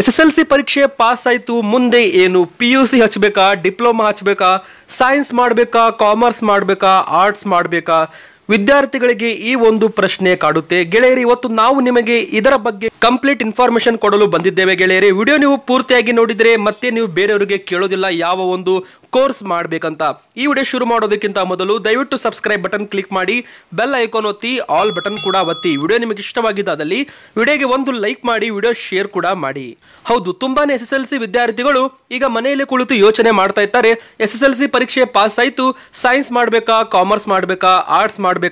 S S L C ಪರೀಕ್ಷೆ pass ಆಯಿತು ಮುಂದೆ ಏನು ಪಿ ಯು ಸಿ ಹಚ್ಚಬೇಕಾ ಡಿಪ್ಲೊಮಾ ಹಚ್ಚಬೇಕಾ ಸೈನ್ಸ್ ಮಾಡಬೇಕಾ ಕಾಮರ್ಸ್ ಮಾಡಬೇಕಾ ಆರ್ಟ್ಸ್ ಮಾಡಬೇಕಾ ವಿದ್ಯಾರ್ಥಿಗಳಿಗೆ ಈ ಒಂದು ಪ್ರಶ್ನೆ ಕಾಡುತ್ತೆ ಗೆಳೆಯರಿ ಇವತ್ತು ನಾವು ನಿಮಗೆ ಇದರ ಬಗ್ಗೆ ಕಂಪ್ಲೀಟ್ ಇನ್ಫಾರ್ಮೇಶನ್ ಕೊಡಲು ಬಂದಿದ್ದೇವೆ ಗೆಳೆಯರಿ ವಿಡಿಯೋ ನೀವು ಪೂರ್ತಿಯಾಗಿ ನೋಡಿದರೆ ಮತ್ತೆ ನೀವು ಬೇರೆಯವರಿಗೆ ಕೇಳೋದಿಲ್ಲ ಯಾವ ಒಂದು ಕೋರ್ಸ್ ಮಾಡಬೇಕಂತ ಈ ವಿಡಿಯೋ ಶುರು ಮಾಡೋದಕ್ಕಿಂತ ಮೊದಲು ದಯವಿಟ್ಟು ಸಬ್ಸ್ಕ್ರೈಬ್ ಬಟನ್ ಕ್ಲಿಕ್ ಮಾಡಿ ಬೆಲ್ ಐಕಾನ್ ಒತ್ತಿ ಆಲ್ ಬಟನ್ ಕೂಡ ಒತ್ತಿ ವಿಡಿಯೋ ನಿಮಗೆ ಇಷ್ಟವಾಗಿದ್ದಾದಲ್ಲಿ ವಿಡಿಯೋಗೆ ಒಂದು ಲೈಕ್ ಮಾಡಿ ವಿಡಿಯೋ ಶೇರ್ ಕೂಡ ಮಾಡಿ ಹೌದು ತುಂಬಾನೇ ಎಸ್ ಎಸ್ ಎಲ್ ಸಿ ವಿದ್ಯಾರ್ಥಿಗಳು ಈಗ ಮನೆಯಲ್ಲಿ ಕುಳಿತು ಯೋಚನೆ ಮಾಡ್ತಾ ಇದ್ದಾರೆ ಎಸ್ ಎಸ್ ಎಲ್ ಸಿ ಪರೀಕ್ಷೆ ಪಾಸ್ ಆಯಿತು ಸೈನ್ಸ್ ಮಾಡಬೇಕಾ ಕಾಮರ್ಸ್ ಮಾಡಬೇಕಾ ಆರ್ಟ್ಸ್ ಮಾಡ್ करबे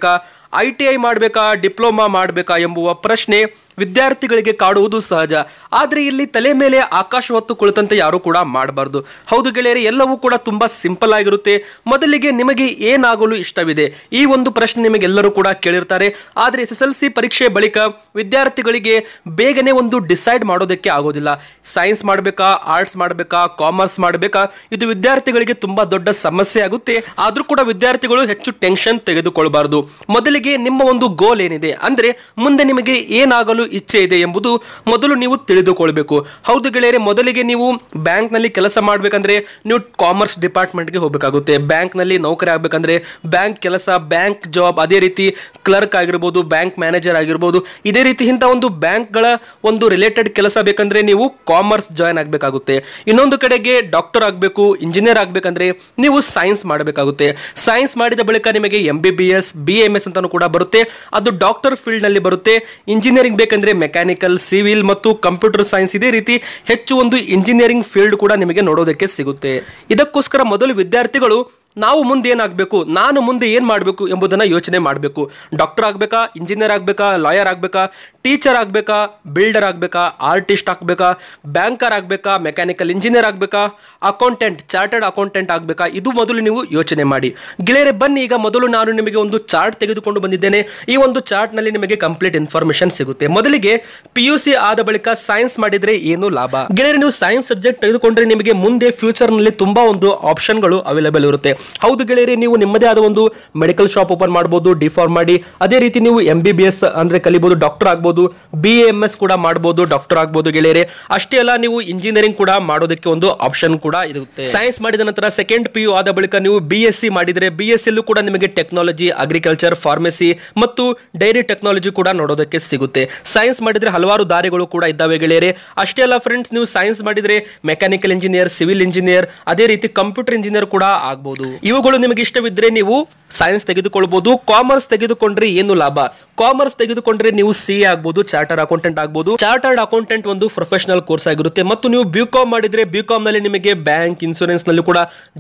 ಐ ಟಿ ಐ ಮಾಡಬೇಕಾ ಡಿಪ್ಲೊಮಾ ಮಾಡಬೇಕಾ ಎಂಬುವ ಪ್ರಶ್ನೆ ವಿದ್ಯಾರ್ಥಿಗಳಿಗೆ ಕಾಡುವುದು ಸಹಜ ಆದರೆ ಇಲ್ಲಿ ತಲೆ ಮೇಲೆ ಆಕಾಶ ಹೊತ್ತು ಕುಳಿತಂತೆ ಯಾರೂ ಕೂಡ ಮಾಡಬಾರ್ದು ಹೌದು ಗೆಳೆಯರೆ ಎಲ್ಲವೂ ಕೂಡ ತುಂಬ ಸಿಂಪಲ್ ಆಗಿರುತ್ತೆ ಮೊದಲಿಗೆ ನಿಮಗೆ ಏನಾಗಲು ಇಷ್ಟವಿದೆ ಈ ಒಂದು ಪ್ರಶ್ನೆ ನಿಮಗೆಲ್ಲರೂ ಕೂಡ ಕೇಳಿರ್ತಾರೆ ಆದರೆ ಎಸ್ ಎಸ್ ಎಲ್ ಸಿ ಪರೀಕ್ಷೆ ಬಳಿಕ ವಿದ್ಯಾರ್ಥಿಗಳಿಗೆ ಬೇಗನೆ ಒಂದು ಡಿಸೈಡ್ ಮಾಡೋದಕ್ಕೆ ಆಗೋದಿಲ್ಲ ಸೈನ್ಸ್ ಮಾಡಬೇಕಾ ಆರ್ಟ್ಸ್ ಮಾಡಬೇಕಾ ಕಾಮರ್ಸ್ ಮಾಡಬೇಕಾ ಇದು ವಿದ್ಯಾರ್ಥಿಗಳಿಗೆ ತುಂಬ ದೊಡ್ಡ ಸಮಸ್ಯೆ ಆಗುತ್ತೆ ಆದರೂ ಕೂಡ ವಿದ್ಯಾರ್ಥಿಗಳು ಹೆಚ್ಚು ಟೆನ್ಷನ್ ತೆಗೆದುಕೊಳ್ಬಾರ್ದು ಮೊದಲಿಗೆ ಮೊದಲಿಗೆ ನಿಮ್ಮ ಒಂದು ಗೋಲ್ ಏನಿದೆ ಅಂದ್ರೆ ಮುಂದೆ ನಿಮಗೆ ಏನಾಗಲು ಇಚ್ಛೆ ಇದೆ ಎಂಬುದು ಮೊದಲು ನೀವು ತಿಳಿದುಕೊಳ್ಬೇಕು ಹೌದು ಗೆಳೆಯರೆ ಮೊದಲಿಗೆ ನೀವು ಬ್ಯಾಂಕ್ ನಲ್ಲಿ ಕೆಲಸ ಮಾಡಬೇಕಂದ್ರೆ ನೀವು ಕಾಮರ್ಸ್ ಡಿಪಾರ್ಟ್ಮೆಂಟ್ ಡಿಪಾರ್ಟ್ಮೆಂಟ್ಗೆ ಹೋಗಬೇಕಾಗುತ್ತೆ ನಲ್ಲಿ ನೌಕರಿ ಆಗ್ಬೇಕಂದ್ರೆ ಬ್ಯಾಂಕ್ ಕೆಲಸ ಬ್ಯಾಂಕ್ ಜಾಬ್ ಅದೇ ರೀತಿ ಕ್ಲರ್ಕ್ ಆಗಿರ್ಬೋದು ಬ್ಯಾಂಕ್ ಮ್ಯಾನೇಜರ್ ಆಗಿರ್ಬೋದು ಇದೇ ರೀತಿ ಇಂಥ ಒಂದು ಬ್ಯಾಂಕ್ ಗಳ ಒಂದು ರಿಲೇಟೆಡ್ ಕೆಲಸ ಬೇಕಂದ್ರೆ ನೀವು ಕಾಮರ್ಸ್ ಜಾಯಿನ್ ಆಗಬೇಕಾಗುತ್ತೆ ಇನ್ನೊಂದು ಕಡೆಗೆ ಡಾಕ್ಟರ್ ಆಗಬೇಕು ಇಂಜಿನಿಯರ್ ಆಗಬೇಕಂದ್ರೆ ನೀವು ಸೈನ್ಸ್ ಮಾಡಬೇಕಾಗುತ್ತೆ ಸೈನ್ಸ್ ಮಾಡಿದ ಬಳಿಕ ನಿಮಗೆ M B B S B M S ಅಂತ ಕೂಡ ಬರುತ್ತೆ ಅದು ಡಾಕ್ಟರ್ ಫೀಲ್ಡ್ ನಲ್ಲಿ ಬರುತ್ತೆ ಇಂಜಿನಿಯರಿಂಗ್ ಬೇಕಂದ್ರೆ ಮೆಕ್ಯಾನಿಕಲ್ ಸಿವಿಲ್ ಮತ್ತು ಕಂಪ್ಯೂಟರ್ ಸೈನ್ಸ್ ಇದೇ ರೀತಿ ಹೆಚ್ಚು ಒಂದು ಇಂಜಿನಿಯರಿಂಗ್ ಫೀಲ್ಡ್ ಕೂಡ ನಿಮಗೆ ನೋಡೋದಕ್ಕೆ ಸಿಗುತ್ತೆ ಇದಕ್ಕೋಸ್ಕರ ಮೊದಲು ವಿದ್ಯಾರ್ಥಿಗಳು ನಾವು ಮುಂದೆ ಏನಾಗಬೇಕು ನಾನು ಮುಂದೆ ಏನು ಮಾಡಬೇಕು ಎಂಬುದನ್ನು ಯೋಚನೆ ಮಾಡಬೇಕು ಡಾಕ್ಟರ್ ಆಗಬೇಕಾ ಇಂಜಿನಿಯರ್ ಆಗಬೇಕಾ ಲಾಯರ್ ಆಗಬೇಕಾ ಟೀಚರ್ ಆಗಬೇಕಾ ಬಿಲ್ಡರ್ ಆಗಬೇಕಾ ಆರ್ಟಿಸ್ಟ್ ಆಗಬೇಕಾ ಬ್ಯಾಂಕರ್ ಆಗಬೇಕಾ ಮೆಕ್ಯಾನಿಕಲ್ ಇಂಜಿನಿಯರ್ ಆಗಬೇಕಾ ಅಕೌಂಟೆಂಟ್ ಚಾರ್ಟರ್ಡ್ ಅಕೌಂಟೆಂಟ್ ಆಗಬೇಕಾ ಇದು ಮೊದಲು ನೀವು ಯೋಚನೆ ಮಾಡಿ ಗೆಳೆಯರೆ ಬನ್ನಿ ಈಗ ಮೊದಲು ನಾನು ನಿಮಗೆ ಒಂದು ಚಾರ್ಟ್ ತೆಗೆದುಕೊಂಡು ಬಂದಿದ್ದೇನೆ ಈ ಒಂದು ಚಾರ್ಟ್ನಲ್ಲಿ ನಿಮಗೆ ಕಂಪ್ಲೀಟ್ ಇನ್ಫಾರ್ಮೇಷನ್ ಸಿಗುತ್ತೆ ಮೊದಲಿಗೆ ಪಿ ಯು ಸಿ ಆದ ಬಳಿಕ ಸೈನ್ಸ್ ಮಾಡಿದರೆ ಏನು ಲಾಭ ಗೆಳೆಯರೆ ನೀವು ಸೈನ್ಸ್ ಸಬ್ಜೆಕ್ಟ್ ತೆಗೆದುಕೊಂಡ್ರೆ ನಿಮಗೆ ಮುಂದೆ ಫ್ಯೂಚರ್ನಲ್ಲಿ ತುಂಬ ಒಂದು ಆಪ್ಷನ್ಗಳು ಅವೈಲೇಬಲ್ ಇರುತ್ತೆ ಹೌದು ಗೆಳೆಯರಿ ನೀವು ನಿಮ್ಮದೇ ಆದ ಒಂದು ಮೆಡಿಕಲ್ ಶಾಪ್ ಓಪನ್ ಮಾಡಬಹುದು ಡಿಫಾರ್ಮ್ ಮಾಡಿ ಅದೇ ರೀತಿ ನೀವು ಎಂ ಬಿ ಬಿ ಎಸ್ ಅಂದ್ರೆ ಕಲಿಬಹುದು ಡಾಕ್ಟರ್ ಆಗ್ಬಹುದು ಬಿ ಎಂ ಎಸ್ ಕೂಡ ಮಾಡಬಹುದು ಡಾಕ್ಟರ್ ಆಗ್ಬಹುದು ಗೆಳೆಯರೆ ಅಷ್ಟೇ ಅಲ್ಲ ನೀವು ಇಂಜಿನಿಯರಿಂಗ್ ಕೂಡ ಮಾಡೋದಕ್ಕೆ ಒಂದು ಆಪ್ಷನ್ ಕೂಡ ಇರುತ್ತೆ ಸೈನ್ಸ್ ಮಾಡಿದ ನಂತರ ಸೆಕೆಂಡ್ ಪಿ ಯು ಆದ ಬಳಿಕ ನೀವು ಬಿ ಎಸ್ ಸಿ ಮಾಡಿದರೆ ಬಿ ಎಸ್ ಸಿಲ್ಲೂ ಕೂಡ ನಿಮಗೆ ಟೆಕ್ನಾಲಜಿ ಅಗ್ರಿಕಲ್ಚರ್ ಫಾರ್ಮಸಿ ಮತ್ತು ಡೈರಿ ಟೆಕ್ನಾಲಜಿ ಕೂಡ ನೋಡೋದಕ್ಕೆ ಸಿಗುತ್ತೆ ಸೈನ್ಸ್ ಮಾಡಿದ್ರೆ ಹಲವಾರು ದಾರಿಗಳು ಕೂಡ ಇದ್ದಾವೆ ಗೆಳೆಯರೆ ಅಷ್ಟೇ ಅಲ್ಲ ಫ್ರೆಂಡ್ಸ್ ನೀವು ಸೈನ್ಸ್ ಮಾಡಿದ್ರೆ ಮೆಕ್ಯಾನಿಕಲ್ ಇಂಜಿನಿಯರ್ ಸಿವಿಲ್ ಇಂಜಿನಿಯರ್ ಅದೇ ರೀತಿ ಕಂಪ್ಯೂಟರ್ ಇಂಜಿನಿಯರ್ ಕೂಡ ಆಗ್ಬೋದು ಇವುಗಳು ನಿಮಗೆ ಇಷ್ಟವಿದ್ರೆ ನೀವು ಸೈನ್ಸ್ ತೆಗೆದುಕೊಳ್ಬಹುದು ಕಾಮರ್ಸ್ ತೆಗೆದುಕೊಂಡ್ರೆ ಏನು ಲಾಭ ಕಾಮರ್ಸ್ ತೆಗೆದುಕೊಂಡ್ರೆ ನೀವು ಸಿ ಆಗ್ಬಹುದು ಚಾರ್ಟರ್ಡ್ ಅಕೌಂಟೆಂಟ್ ಆಗ್ಬಹುದು ಚಾರ್ಟರ್ಡ್ ಅಕೌಂಟೆಂಟ್ ಒಂದು ಪ್ರೊಫೆಷನಲ್ ಕೋರ್ಸ್ ಆಗಿರುತ್ತೆ ಮತ್ತು ನೀವು ಬಿ ಕಾಮ್ ಮಾಡಿದ್ರೆ ಬಿ ಕಾಮ್ ನಲ್ಲಿ ನಿಮಗೆ ಬ್ಯಾಂಕ್ ಇನ್ಸೂರೆನ್ಸ್ ನಲ್ಲಿ ಕೂಡ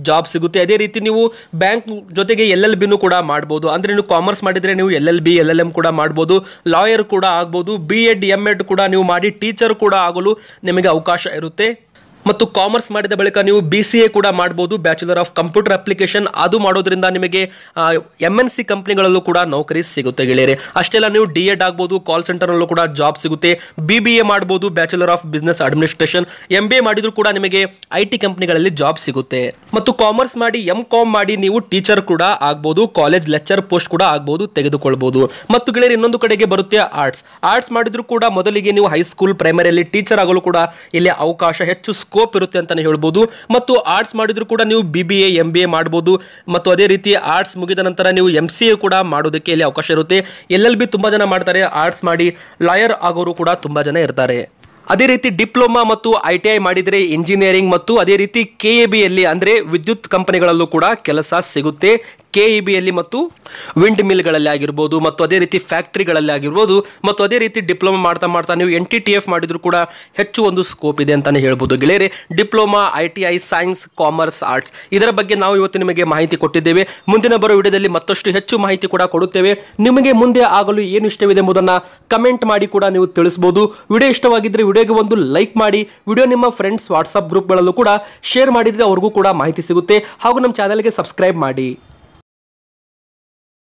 ಜಾಬ್ ಸಿಗುತ್ತೆ ಅದೇ ರೀತಿ ನೀವು ಬ್ಯಾಂಕ್ ಜೊತೆಗೆ ಎಲ್ ಎಲ್ ಬಿನೂ ಕೂಡ ಮಾಡಬಹುದು ಅಂದ್ರೆ ನೀವು ಕಾಮರ್ಸ್ ಮಾಡಿದ್ರೆ ನೀವು L L B L L M ಕೂಡ ಮಾಡಬಹುದು ಲಾಯರ್ ಕೂಡ ಆಗ್ಬಹುದು ಬಿ ಎಡ್ ಎಂ ಎಡ್ ಕೂಡ ನೀವು ಮಾಡಿ ಟೀಚರ್ ಕೂಡ ಆಗಲು ನಿಮಗೆ ಅವಕಾಶ ಇರುತ್ತೆ ಮತ್ತು ಕಾಮರ್ಸ್ ಮಾಡಿದ ಬಳಿಕ ನೀವು ಬಿ ಸಿ ಎ ಕೂಡ ಮಾಡಬಹುದು ಬ್ಯಾಚುಲರ್ ಆಫ್ ಕಂಪ್ಯೂಟರ್ ಅಪ್ಲಿಕೇಶನ್ ಅದು ಮಾಡೋದ್ರಿಂದ ನಿಮಗೆ ಎಂ ಎನ್ ಸಿ ಕಂಪ್ನಿಗಳಲ್ಲೂ ಕೂಡ ನೌಕರಿ ಸಿಗುತ್ತೆ ಗೆಳೆಯರೆ ಅಷ್ಟೆಲ್ಲ ನೀವು ಡಿ ಎಡ್ ಆಗ್ಬೋದು ಕಾಲ್ ಸೆಂಟರ್ನಲ್ಲೂ ಕೂಡ ಜಾಬ್ ಸಿಗುತ್ತೆ ಬಿ ಬಿ ಎ ಮಾಡಬಹುದು bachelor of business administration M B A ಮಾಡಿದ್ರು ಕೂಡ ನಿಮಗೆ ಐ ಟಿ ಕಂಪ್ನಿಗಳಲ್ಲಿ ಜಾಬ್ ಸಿಗುತ್ತೆ ಮತ್ತು ಕಾಮರ್ಸ್ ಮಾಡಿ ಎಂ ಕಾಮ್ ಮಾಡಿ ನೀವು ಟೀಚರ್ ಕೂಡ ಆಗ್ಬೋದು ಕಾಲೇಜ್ ಲೆಕ್ಚರ್ ಪೋಸ್ಟ್ ಕೂಡ ಆಗ್ಬೋದು ತೆಗೆದುಕೊಳ್ಬೋದು ಮತ್ತು ಗೆಳೆಯರು ಇನ್ನೊಂದು ಕಡೆಗೆ ಬರುತ್ತೆ ಆರ್ಟ್ಸ್ ಆರ್ಟ್ಸ್ ಮಾಡಿದ್ರು ಕೂಡ ಮೊದಲಿಗೆ ನೀವು ಹೈಸ್ಕೂಲ್ ಪ್ರೈಮರಿಯಲ್ಲಿ ಟೀಚರ್ ಆಗಲು ಕೂಡ ಇಲ್ಲಿ ಅವಕಾಶ ಹೆಚ್ಚು ಸ್ಕೋಪ್ ಇರುತ್ತೆ ಅಂತಲೇ ಹೇಳ್ಬೋದು ಮತ್ತು ಆರ್ಟ್ಸ್ ಮಾಡಿದ್ರು ಕೂಡ ನೀವು B B A M B A ಮಾಡ್ಬೋದು ಮತ್ತು ಅದೇ ರೀತಿ ಆರ್ಟ್ಸ್ ಮುಗಿದ ನಂತರ ನೀವು ಎಂ ಸಿ ಎ ಕೂಡ ಮಾಡೋದಕ್ಕೆ ಇಲ್ಲಿ ಅವಕಾಶ ಇರುತ್ತೆ ಎಲ್ ಎಲ್ ಬಿ ತುಂಬ ಜನ ಮಾಡ್ತಾರೆ ಆರ್ಟ್ಸ್ ಮಾಡಿ ಲಾಯರ್ ಆಗೋರು ಕೂಡ ತುಂಬ ಜನ ಇರ್ತಾರೆ ಅದೇ ರೀತಿ ಡಿಪ್ಲೊಮಾ ಮತ್ತು ಐ ಟಿ ಐ ಮಾಡಿದರೆ ಇಂಜಿನಿಯರಿಂಗ್ ಮತ್ತು ಅದೇ ರೀತಿ ಕೆ ಎ ಬಿಯಲ್ಲಿ ಅಂದರೆ ವಿದ್ಯುತ್ ಕಂಪನಿಗಳಲ್ಲೂ ಕೂಡ ಕೆಲಸ ಸಿಗುತ್ತೆ ಕೆಇಬಿಯಲ್ಲಿ e ಮತ್ತು ವಿಂಡ್ ಮಿಲ್ಗಳಲ್ಲಿ ಆಗಿರ್ಬೋದು ಮತ್ತು ಅದೇ ರೀತಿ ಫ್ಯಾಕ್ಟ್ರಿಗಳಲ್ಲಿ ಆಗಿರ್ಬೋದು ಮತ್ತು ಅದೇ ರೀತಿ ಡಿಪ್ಲೊಮಾ ಮಾಡ್ತಾ ಮಾಡ್ತಾ ನೀವು ಎನ್ ಟಿ ಟಿ ಎಫ್ ಮಾಡಿದರೂ ಕೂಡ ಹೆಚ್ಚು ಒಂದು ಸ್ಕೋಪ್ ಇದೆ ಅಂತಲೇ ಹೇಳ್ಬೋದು ಗೆಳೆಯರೆ diploma I T I science commerce arts ಇದರ ಬಗ್ಗೆ ನಾವು ಇವತ್ತು ನಿಮಗೆ ಮಾಹಿತಿ ಕೊಟ್ಟಿದ್ದೇವೆ ಮುಂದಿನ ಬರೋ ವಿಡಿಯೋದಲ್ಲಿ ಮತ್ತಷ್ಟು ಹೆಚ್ಚು ಮಾಹಿತಿ ಕೂಡ ಕೊಡುತ್ತೇವೆ ನಿಮಗೆ ಮುಂದೆ ಆಗಲು ಏನು ಇಷ್ಟವಿದೆ ಎಂಬುದನ್ನು ಕಮೆಂಟ್ ಮಾಡಿ ಕೂಡ ನೀವು ತಿಳಿಸಬಹುದು ವಿಡಿಯೋ ಇಷ್ಟವಾಗಿದ್ದರೆ ವಿಡಿಯೋಗೆ ಒಂದು ಲೈಕ್ ಮಾಡಿ ವಿಡಿಯೋ ನಿಮ್ಮ ಫ್ರೆಂಡ್ಸ್ ವಾಟ್ಸಪ್ ಗ್ರೂಪ್ಗಳಲ್ಲೂ ಕೂಡ ಶೇರ್ ಮಾಡಿದರೆ ಅವ್ರಿಗೂ ಕೂಡ ಮಾಹಿತಿ ಸಿಗುತ್ತೆ ಹಾಗೂ ನಮ್ಮ ಚಾನಲ್ಗೆ ಸಬ್ಸ್ಕ್ರೈಬ್ ಮಾಡಿ